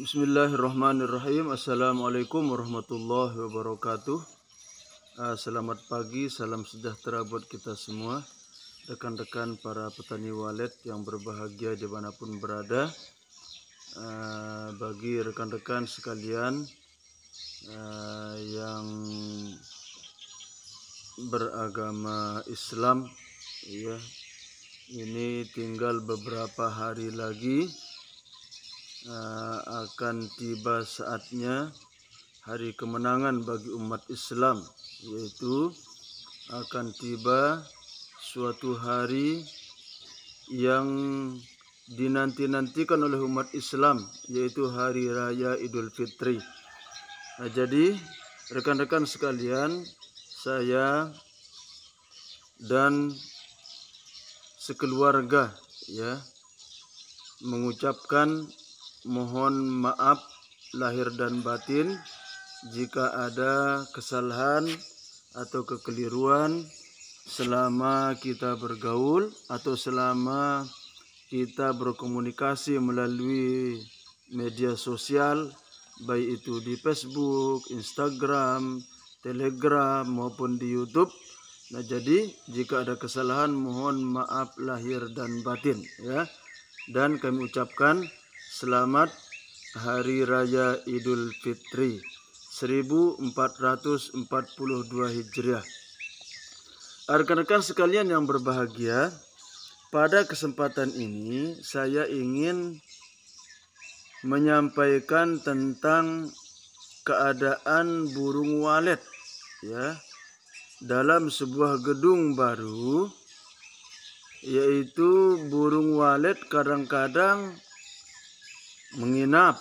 Bismillahirrahmanirrahim. Assalamualaikum warahmatullahi wabarakatuh. Ah, selamat pagi, salam sejahtera buat kita semua, rekan-rekan para petani walet yang berbahagia di pun berada. Ah, bagi rekan-rekan sekalian ah, yang beragama Islam, ya, ini tinggal beberapa hari lagi uh, akan tiba saatnya hari kemenangan bagi umat Islam yaitu akan tiba suatu hari yang dinanti-nantikan oleh umat Islam yaitu hari raya Idul Fitri. Nah, jadi rekan-rekan sekalian, saya dan sekeluarga ya mengucapkan mohon maaf lahir dan batin jika ada kesalahan atau kekeliruan selama kita bergaul atau selama kita berkomunikasi melalui media sosial baik itu di Facebook, Instagram, Telegram maupun di YouTube. Nah, jadi jika ada kesalahan mohon maaf lahir dan batin ya. Dan kami ucapkan Selamat Hari Raya Idul Fitri 1442 Hijriah. Rekan-rekan sekalian yang berbahagia, pada kesempatan ini saya ingin menyampaikan tentang keadaan burung walet ya dalam sebuah gedung baru yaitu burung walet kadang-kadang menginap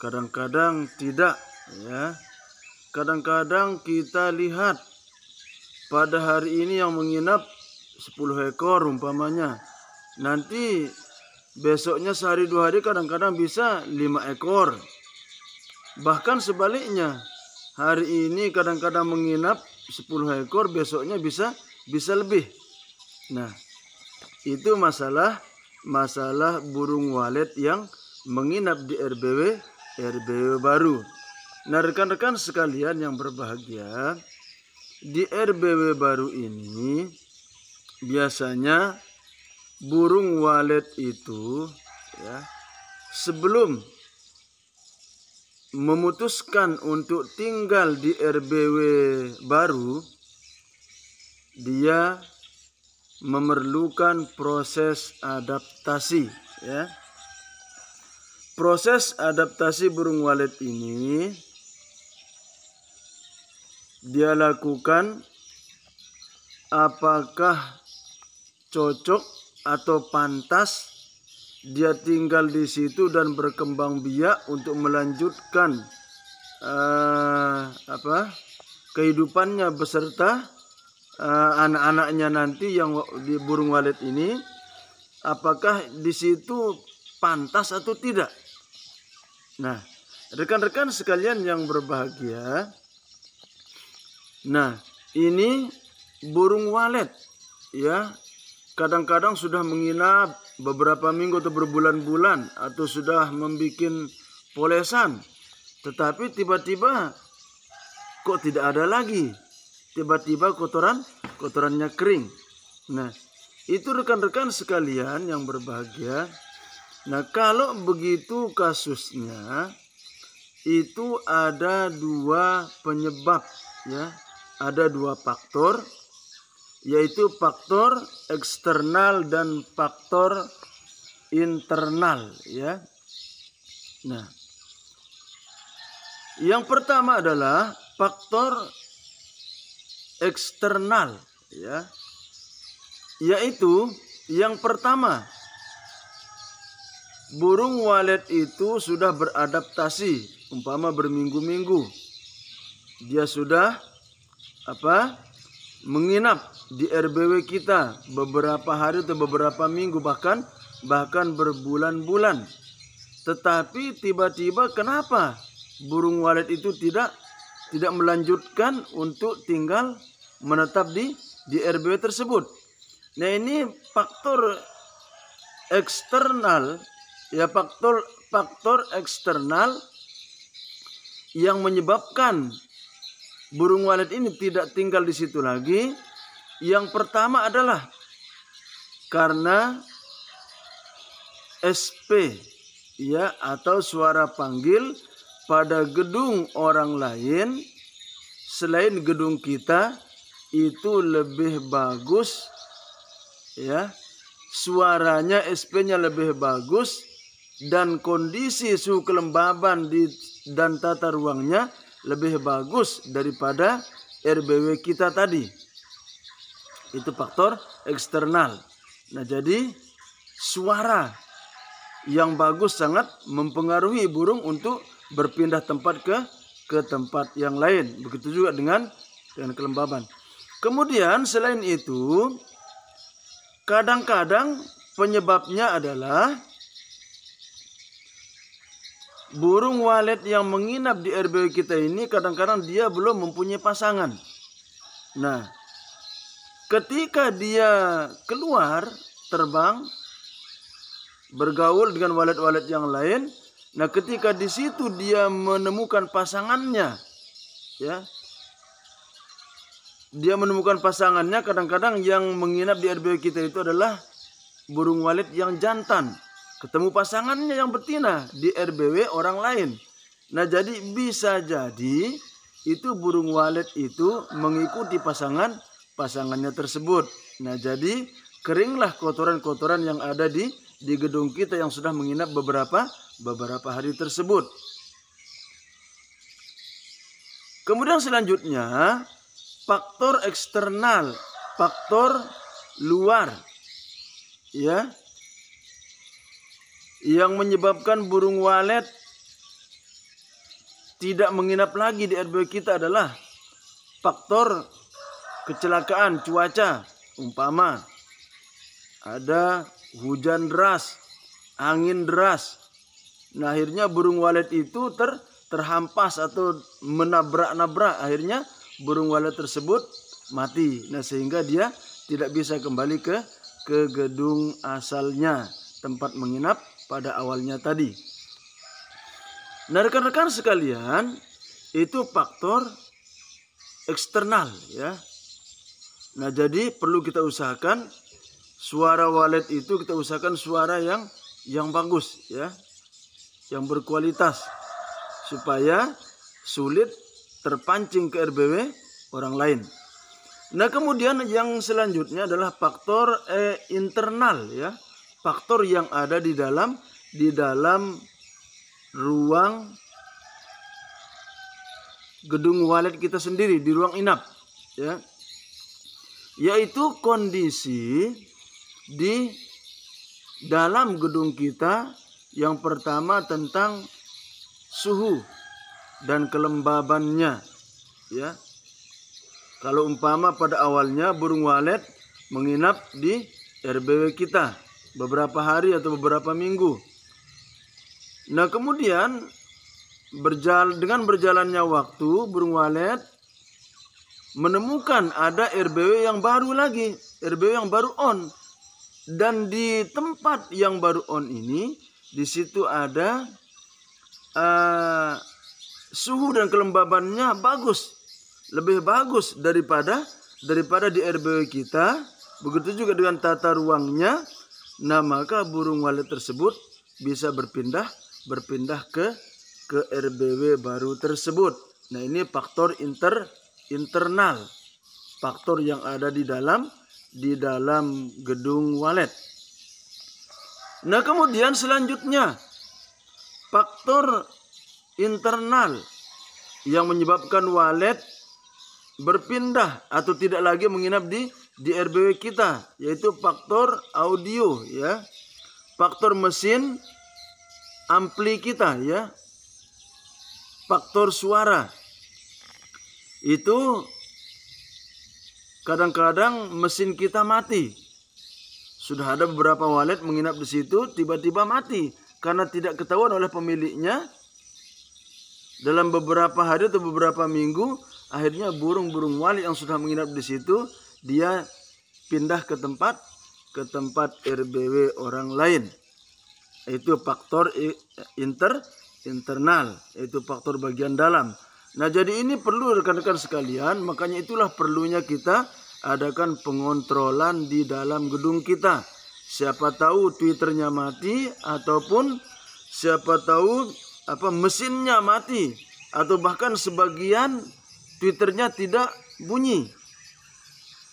kadang-kadang tidak ya kadang-kadang kita lihat pada hari ini yang menginap 10 ekor umpamanya nanti besoknya sehari dua hari kadang-kadang bisa lima ekor bahkan sebaliknya hari ini kadang-kadang menginap 10 ekor besoknya bisa bisa lebih nah itu masalah masalah burung walet yang menginap di RBW RBW baru. Nah, rekan-rekan sekalian yang berbahagia, di RBW baru ini biasanya burung walet itu ya sebelum memutuskan untuk tinggal di RBW baru dia memerlukan proses adaptasi ya Proses adaptasi burung walet ini dia lakukan apakah cocok atau pantas dia tinggal di situ dan berkembang biak untuk melanjutkan uh, apa kehidupannya beserta uh, anak-anaknya nanti yang di burung walet ini apakah di situ pantas atau tidak Nah, rekan-rekan sekalian yang berbahagia, nah ini burung walet ya kadang-kadang sudah menginap beberapa minggu atau berbulan-bulan atau sudah membuat polesan tetapi tiba-tiba kok tidak ada lagi tiba-tiba kotoran kotorannya kering nah itu rekan-rekan sekalian yang berbahagia Nah, kalau begitu kasusnya itu ada dua penyebab ya. Ada dua faktor yaitu faktor eksternal dan faktor internal ya. Nah, yang pertama adalah faktor eksternal ya. Yaitu yang pertama burung walet itu sudah beradaptasi umpama berminggu-minggu dia sudah apa menginap di RBW kita beberapa hari atau beberapa minggu bahkan bahkan berbulan-bulan tetapi tiba-tiba kenapa burung walet itu tidak tidak melanjutkan untuk tinggal menetap di di RBW tersebut nah ini faktor eksternal ya faktor faktor eksternal yang menyebabkan burung walet ini tidak tinggal di situ lagi yang pertama adalah karena SP ya atau suara panggil pada gedung orang lain selain gedung kita itu lebih bagus ya suaranya SP-nya lebih bagus dan kondisi suhu kelembaban di, dan tata ruangnya lebih bagus daripada RBW kita tadi. Itu faktor eksternal. Nah, jadi suara yang bagus sangat mempengaruhi burung untuk berpindah tempat ke ke tempat yang lain. Begitu juga dengan dengan kelembaban. Kemudian selain itu kadang-kadang penyebabnya adalah burung walet yang menginap di RBW kita ini kadang-kadang dia belum mempunyai pasangan. Nah, ketika dia keluar terbang bergaul dengan walet-walet yang lain, nah ketika di situ dia menemukan pasangannya, ya, dia menemukan pasangannya kadang-kadang yang menginap di RBW kita itu adalah burung walet yang jantan ketemu pasangannya yang betina di RBW orang lain. Nah, jadi bisa jadi itu burung walet itu mengikuti pasangan pasangannya tersebut. Nah, jadi keringlah kotoran-kotoran yang ada di di gedung kita yang sudah menginap beberapa beberapa hari tersebut. Kemudian selanjutnya faktor eksternal, faktor luar. Ya, yang menyebabkan burung walet tidak menginap lagi di RW kita adalah faktor kecelakaan cuaca umpama ada hujan deras, angin deras. Nah, akhirnya burung walet itu ter terhampas atau menabrak-nabrak. Akhirnya burung walet tersebut mati. Nah, sehingga dia tidak bisa kembali ke ke gedung asalnya tempat menginap pada awalnya tadi. Nah rekan-rekan sekalian itu faktor eksternal ya. Nah jadi perlu kita usahakan suara walet itu kita usahakan suara yang yang bagus ya. Yang berkualitas supaya sulit terpancing ke RBW orang lain. Nah kemudian yang selanjutnya adalah faktor eh, internal ya faktor yang ada di dalam di dalam ruang gedung walet kita sendiri di ruang inap ya yaitu kondisi di dalam gedung kita yang pertama tentang suhu dan kelembabannya ya kalau umpama pada awalnya burung walet menginap di RBW kita beberapa hari atau beberapa minggu. Nah, kemudian berjalan dengan berjalannya waktu burung walet menemukan ada RBW yang baru lagi, RBW yang baru on. Dan di tempat yang baru on ini, di situ ada uh, suhu dan kelembabannya bagus, lebih bagus daripada daripada di RBW kita. Begitu juga dengan tata ruangnya Nah, maka burung walet tersebut bisa berpindah berpindah ke ke RBW baru tersebut. Nah, ini faktor inter internal. Faktor yang ada di dalam di dalam gedung walet. Nah, kemudian selanjutnya faktor internal yang menyebabkan walet berpindah atau tidak lagi menginap di di RBW kita yaitu faktor audio ya faktor mesin ampli kita ya faktor suara itu kadang-kadang mesin kita mati sudah ada beberapa walet menginap di situ tiba-tiba mati karena tidak ketahuan oleh pemiliknya dalam beberapa hari atau beberapa minggu akhirnya burung-burung walet yang sudah menginap di situ dia pindah ke tempat ke tempat RBW orang lain. Itu faktor inter internal, itu faktor bagian dalam. Nah, jadi ini perlu rekan-rekan sekalian, makanya itulah perlunya kita adakan pengontrolan di dalam gedung kita. Siapa tahu twitternya mati ataupun siapa tahu apa mesinnya mati atau bahkan sebagian twitternya tidak bunyi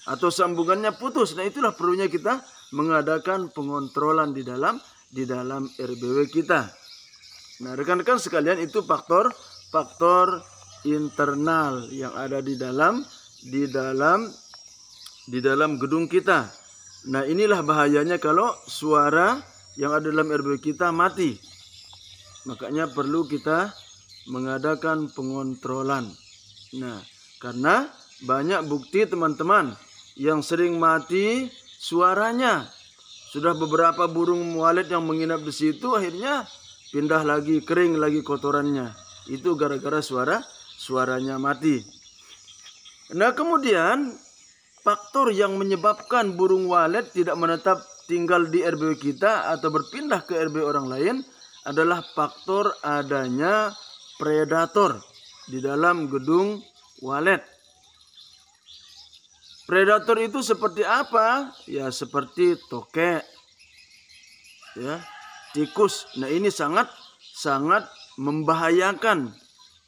atau sambungannya putus. Nah, itulah perlunya kita mengadakan pengontrolan di dalam di dalam RBW kita. Nah, rekan-rekan sekalian itu faktor faktor internal yang ada di dalam di dalam di dalam gedung kita. Nah, inilah bahayanya kalau suara yang ada dalam RBW kita mati. Makanya perlu kita mengadakan pengontrolan. Nah, karena banyak bukti teman-teman yang sering mati suaranya. Sudah beberapa burung walet yang menginap di situ akhirnya pindah lagi kering lagi kotorannya. Itu gara-gara suara suaranya mati. Nah kemudian faktor yang menyebabkan burung walet tidak menetap tinggal di RB kita atau berpindah ke rb orang lain adalah faktor adanya predator di dalam gedung walet. Predator itu seperti apa? Ya seperti tokek. Ya, tikus. Nah, ini sangat sangat membahayakan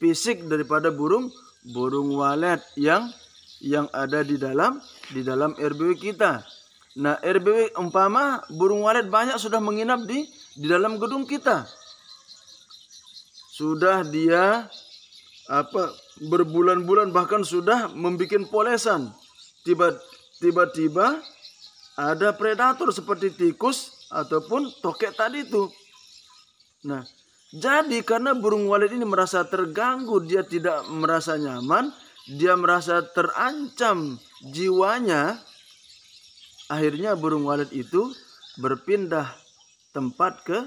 fisik daripada burung burung walet yang yang ada di dalam di dalam RBW kita. Nah, RBW umpama burung walet banyak sudah menginap di di dalam gedung kita. Sudah dia apa berbulan-bulan bahkan sudah membuat polesan tiba tiba ada predator seperti tikus ataupun tokek tadi itu. Nah, jadi karena burung walet ini merasa terganggu, dia tidak merasa nyaman, dia merasa terancam jiwanya. Akhirnya burung walet itu berpindah tempat ke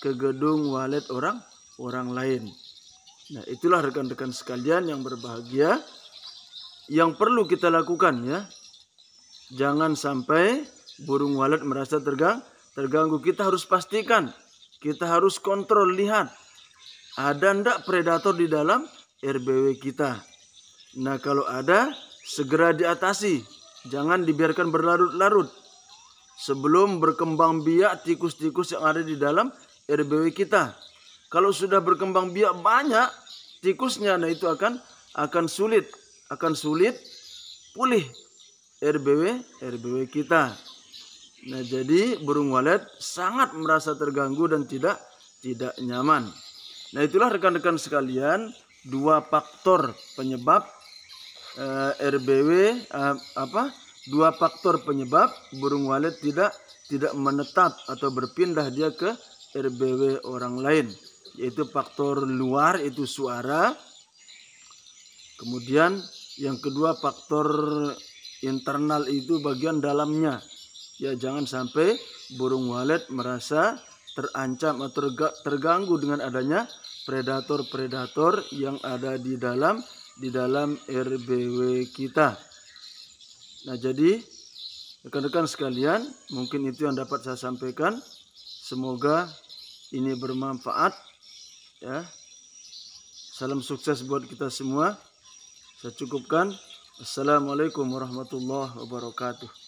ke gedung walet orang orang lain. Nah, itulah rekan-rekan sekalian yang berbahagia yang perlu kita lakukan ya. Jangan sampai burung walet merasa tergang, terganggu. Kita harus pastikan, kita harus kontrol lihat ada ndak predator di dalam RBW kita. Nah, kalau ada segera diatasi. Jangan dibiarkan berlarut-larut. Sebelum berkembang biak tikus-tikus yang ada di dalam RBW kita. Kalau sudah berkembang biak banyak tikusnya, nah itu akan akan sulit akan sulit pulih RBW RBW kita. Nah, jadi burung walet sangat merasa terganggu dan tidak tidak nyaman. Nah, itulah rekan-rekan sekalian dua faktor penyebab eh, RBW eh, apa? Dua faktor penyebab burung walet tidak tidak menetap atau berpindah dia ke RBW orang lain, yaitu faktor luar itu suara kemudian yang kedua faktor internal itu bagian dalamnya ya jangan sampai burung walet merasa terancam atau terganggu dengan adanya predator-predator yang ada di dalam di dalam RBW kita. Nah, jadi rekan-rekan sekalian, mungkin itu yang dapat saya sampaikan. Semoga ini bermanfaat ya. Salam sukses buat kita semua. Saya cukupkan. Assalamualaikum warahmatullahi wabarakatuh.